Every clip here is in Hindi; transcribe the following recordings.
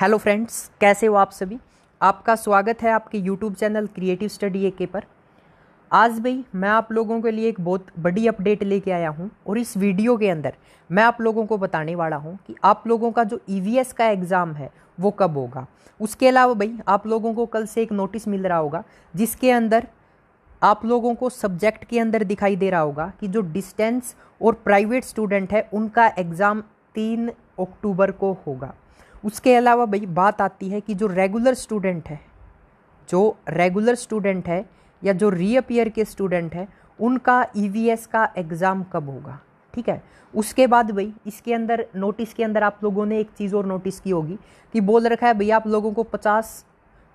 हेलो फ्रेंड्स कैसे हो आप सभी आपका स्वागत है आपके YouTube channel creative study A K पर आज भाई मैं आप लोगों के लिए एक बहुत बड़ी अपडेट लेके आया हूँ और इस वीडियो के अंदर मैं आप लोगों को बताने वाला हूँ कि आप लोगों का जो ई e का एग्ज़ाम है वो कब होगा उसके अलावा भाई आप लोगों को कल से एक नोटिस मिल रहा होगा जिसके अंदर आप लोगों को सब्जेक्ट के अंदर दिखाई दे रहा होगा कि जो डिस्टेंस और प्राइवेट स्टूडेंट है उनका एग्ज़ाम तीन अक्टूबर को होगा उसके अलावा भाई बात आती है कि जो रेगुलर स्टूडेंट है जो रेगुलर स्टूडेंट है या जो रीअपियर के स्टूडेंट है उनका ई e का एग्ज़ाम कब होगा ठीक है उसके बाद भाई इसके अंदर नोटिस के अंदर आप लोगों ने एक चीज़ और नोटिस की होगी कि बोल रखा है भैया आप लोगों को पचास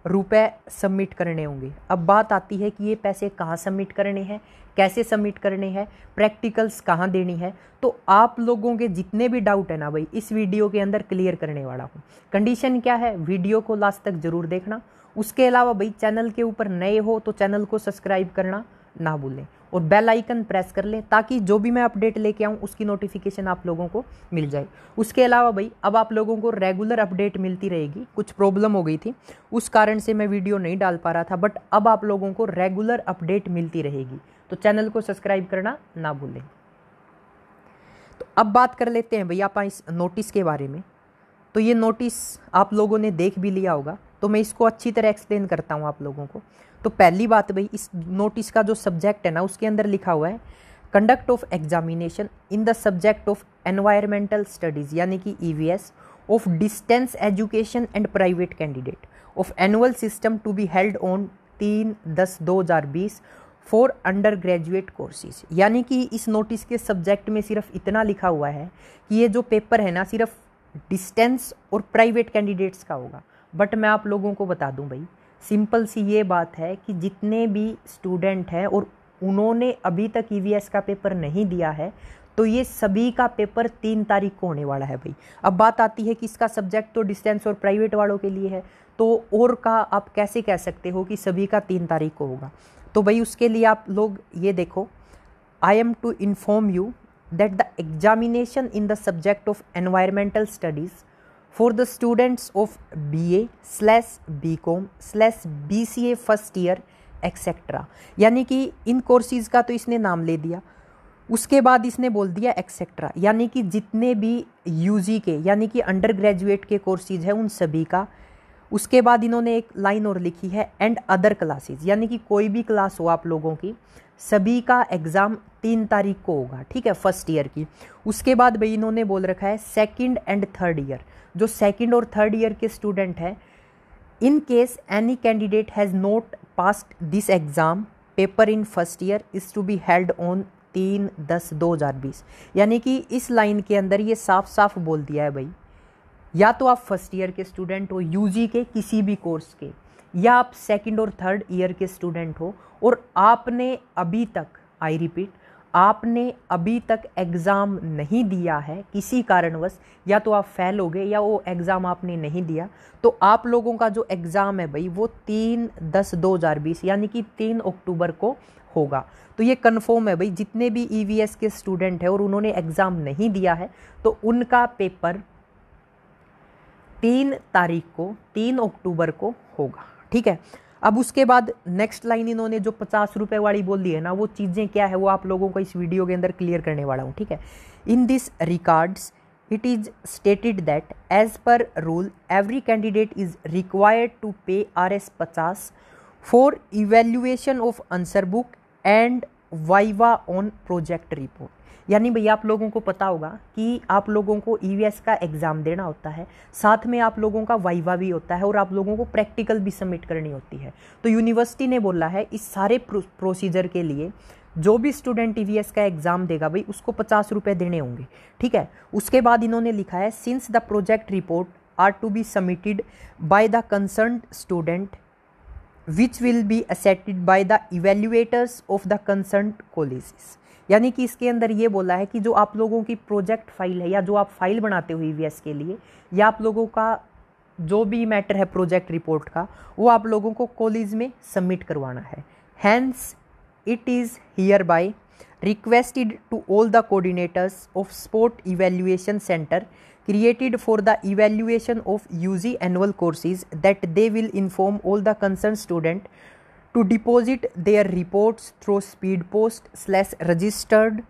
रुपए सबमिट करने होंगे अब बात आती है कि ये पैसे कहाँ सबमिट करने हैं कैसे सबमिट करने हैं प्रैक्टिकल्स कहाँ देनी है तो आप लोगों के जितने भी डाउट है ना भाई इस वीडियो के अंदर क्लियर करने वाला हूँ कंडीशन क्या है वीडियो को लास्ट तक ज़रूर देखना उसके अलावा भाई चैनल के ऊपर नए हो तो चैनल को सब्सक्राइब करना ना भूलें और बेल आइकन प्रेस कर लें ताकि जो भी मैं अपडेट लेके आऊँ उसकी नोटिफिकेशन आप लोगों को मिल जाए उसके अलावा भाई अब आप लोगों को रेगुलर अपडेट मिलती रहेगी कुछ प्रॉब्लम हो गई थी उस कारण से मैं वीडियो नहीं डाल पा रहा था बट अब आप लोगों को रेगुलर अपडेट मिलती रहेगी तो चैनल को सब्सक्राइब करना ना भूलें तो अब बात कर लेते हैं भैया आप इस नोटिस के बारे में तो ये नोटिस आप लोगों ने देख भी लिया होगा तो मैं इसको अच्छी तरह एक्सप्लेन करता हूँ आप लोगों को तो पहली बात भाई इस नोटिस का जो सब्जेक्ट है ना उसके अंदर लिखा हुआ है conduct of examination in the subject of environmental studies यानी कि E of distance education and private candidate of annual system to be held on तीन दस दो हज़ार बीस फॉर अंडर ग्रेजुएट कोर्सेज यानी कि इस नोटिस के सब्जेक्ट में सिर्फ इतना लिखा हुआ है कि ये जो पेपर है ना सिर्फ डिस्टेंस और प्राइवेट कैंडिडेट्स का होगा बट मैं आप लोगों को बता दूं भाई सिंपल सी ये बात है कि जितने भी स्टूडेंट हैं और उन्होंने अभी तक ई e का पेपर नहीं दिया है तो ये सभी का पेपर तीन तारीख को होने वाला है भाई अब बात आती है कि इसका सब्जेक्ट तो डिस्टेंस और प्राइवेट वालों के लिए है तो और का आप कैसे कह सकते हो कि सभी का तीन तारीख को होगा तो भाई उसके लिए आप लोग ये देखो I am to inform you that the examination in the subject of environmental studies for the students of B A slash B com slash B C A first year etcetera यानी कि इन कोर्सेज का तो इसने नाम ले दिया उसके बाद इसने बोल दिया एक्सेट्रा यानी कि जितने भी यूजी के यानी कि अंडर ग्रेजुएट के कोर्सेज हैं उन सभी का उसके बाद इन्होंने एक लाइन और लिखी है एंड अदर क्लासेस यानी कि कोई भी क्लास हो आप लोगों की सभी का एग्ज़ाम तीन तारीख को होगा ठीक है फर्स्ट ईयर की उसके बाद भाई इन्होंने बोल रखा है सेकंड एंड थर्ड ईयर जो सेकंड और थर्ड ईयर के स्टूडेंट हैं in case any candidate has not passed this exam paper in first year is to be held on तीन दस दो हज़ार बीस यानी कि इस लाइन के अंदर ये साफ साफ बोल दिया है भाई या तो आप फर्स्ट ईयर के स्टूडेंट हो यूजी के किसी भी कोर्स के या आप सेकंड और थर्ड ईयर के स्टूडेंट हो और आपने अभी तक आई रिपीट आपने अभी तक एग्ज़ाम नहीं दिया है किसी कारणवश या तो आप फेल हो गए या वो एग्ज़ाम आपने नहीं दिया तो आप लोगों का जो एग्ज़ाम है भाई वो तीन दस दो हज़ार बीस यानी कि तीन अक्टूबर को होगा तो ये कन्फर्म है भाई जितने भी ई e के स्टूडेंट हैं और उन्होंने एग्ज़ाम नहीं दिया है तो उनका पेपर तीन तारीख को तीन अक्टूबर को होगा ठीक है अब उसके बाद नेक्स्ट लाइन इन्होंने जो पचास रुपए वाली बोल दी है ना वो चीजें क्या है वो आप लोगों को इस वीडियो के अंदर क्लियर करने वाला हूँ ठीक है in this records it is stated that as per rule every candidate is required to pay R S पचास for evaluation of answer book and viva on project report यानी भैया आप लोगों को पता होगा कि आप लोगों को ई e का एग्ज़ाम देना होता है साथ में आप लोगों का वाइवा भी होता है और आप लोगों को प्रैक्टिकल भी सबमिट करनी होती है तो यूनिवर्सिटी ने बोला है इस सारे प्रोसीजर के लिए जो भी स्टूडेंट ई e का एग्ज़ाम देगा भाई उसको पचास रुपये देने होंगे ठीक है उसके बाद इन्होंने लिखा है since the project report are to be submitted by the concern student which will be accepted by the evaluators of the concern colleges यानी कि इसके अंदर ये बोला है कि जो आप लोगों की प्रोजेक्ट फाइल है या जो आप फाइल बनाते हुए ई के लिए या आप लोगों का जो भी मैटर है प्रोजेक्ट रिपोर्ट का वो आप लोगों को कॉलेज में सबमिट करवाना है hence it is hereby requested to all the coordinators of sport evaluation centre created for the evaluation of UG annual courses that they will inform all the concern student to deposit their reports through speed post slash registered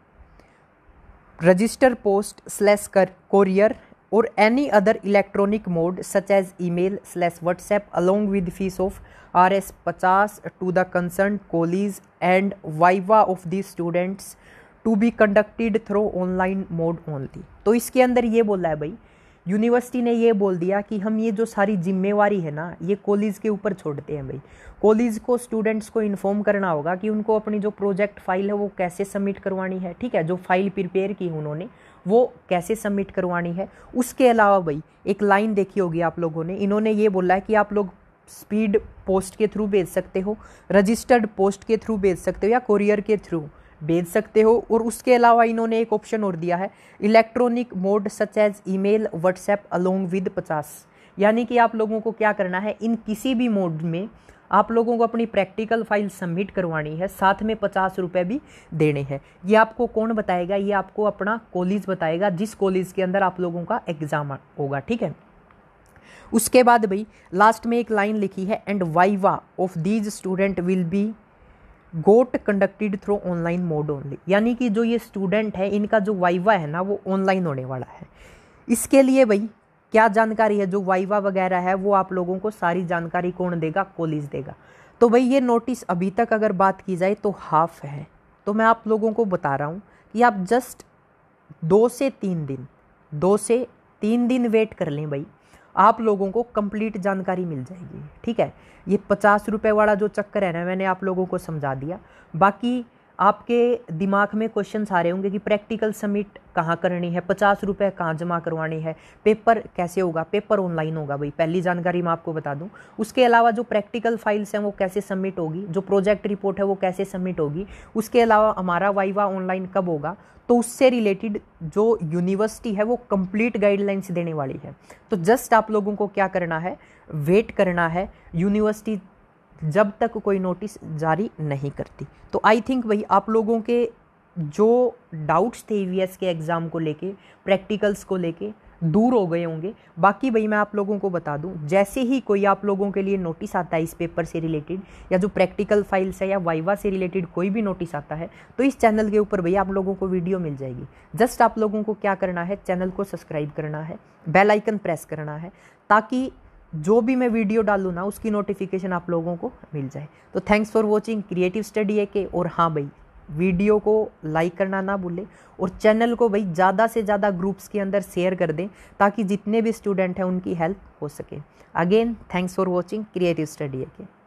register post slash courier or any other electronic mode such as email slash whatsapp along with fees of rs 50 to the concerned colleagues and viva of the students to be conducted through online mode only तो इसके अंदर ये बोला है भाई यूनिवर्सिटी ने ये बोल दिया कि हम ये जो सारी जिम्मेवारी है ना ये कॉलेज के ऊपर छोड़ते हैं भाई कॉलेज को स्टूडेंट्स को इन्फॉर्म करना होगा कि उनको अपनी जो प्रोजेक्ट फाइल है वो कैसे सबमिट करवानी है ठीक है जो फाइल प्रिपेयर की उन्होंने वो कैसे सबमिट करवानी है उसके अलावा भाई एक लाइन देखी होगी आप लोगों ने इन्होंने ये बोला है कि आप लोग स्पीड पोस्ट के थ्रू भेज सकते हो रजिस्टर्ड पोस्ट के थ्रू भेज सकते हो या कोरियर के थ्रू भेज सकते हो और उसके अलावा इन्होंने एक ऑप्शन और दिया है electronic mode such as email WhatsApp along with पचास यानी कि आप लोगों को क्या करना है इन किसी भी मोड में आप लोगों को अपनी प्रैक्टिकल फाइल सबमिट करवानी है साथ में पचास रुपये भी देने हैं ये आपको कौन बताएगा ये आपको अपना कॉलेज बताएगा जिस कॉलेज के अंदर आप लोगों का एग्ज़ाम होगा ठीक है उसके बाद भाई लास्ट में एक लाइन लिखी है and viva of these student will be got conducted through online mode only यानी कि जो ये स्टूडेंट है इनका जो वाइवा है ना वो ऑनलाइन होने वाला है इसके लिए भाई क्या जानकारी है जो वाइवा वगैरह है वो आप लोगों को सारी जानकारी कौन देगा कॉलेज देगा तो भाई ये नोटिस अभी तक अगर बात की जाए तो हाफ है तो मैं आप लोगों को बता रहा हूँ कि आप जस्ट दो से तीन दिन दो से तीन दिन वेट कर लें भाई आप लोगों को कंप्लीट जानकारी मिल जाएगी ठीक है ये पचास रुपये वाला जो चक्कर है ना मैंने आप लोगों को समझा दिया बाकी आपके दिमाग में क्वेश्चन आ रहे होंगे कि प्रैक्टिकल सबमिट कहाँ करनी है पचास रुपये कहाँ जमा करवानी है पेपर कैसे होगा पेपर ऑनलाइन होगा भाई पहली जानकारी मैं आपको बता दूँ उसके अलावा जो प्रैक्टिकल फाइल्स हैं वो कैसे सबमिट होगी जो प्रोजेक्ट रिपोर्ट है वो कैसे सबमिट होगी उसके अलावा हमारा वाइवा ऑनलाइन कब होगा तो उससे रिलेटेड जो यूनिवर्सिटी है वो कंप्लीट गाइडलाइंस देने वाली है तो जस्ट आप लोगों को क्या करना है वेट करना है यूनिवर्सिटी जब तक कोई नोटिस जारी नहीं करती तो आई थिंक वही आप लोगों के जो डाउट्स थे ई e के एग्ज़ाम को लेके प्रैक्टिकल्स को लेके दूर हो गए होंगे बाकी भाई मैं आप लोगों को बता दूं जैसे ही कोई आप लोगों के लिए नोटिस आता है इस पेपर से रिलेटेड या जो प्रैक्टिकल फाइल्स है या वाइवा से रिलेटेड कोई भी नोटिस आता है तो इस चैनल के ऊपर भाई आप लोगों को वीडियो मिल जाएगी जस्ट आप लोगों को क्या करना है चैनल को सब्सक्राइब करना है बेल आइकन प्रेस करना है ताकि जो भी मैं वीडियो डालूँ ना उसकी नोटिफिकेशन आप लोगों को मिल जाए तो thanks for watching creative study है के और हाँ भाई वीडियो को लाइक करना ना भूलें और चैनल को भाई ज़्यादा से ज़्यादा ग्रुप्स के अंदर शेयर कर दें ताकि जितने भी स्टूडेंट हैं उनकी हेल्प हो सके again thanks for watching creative study है के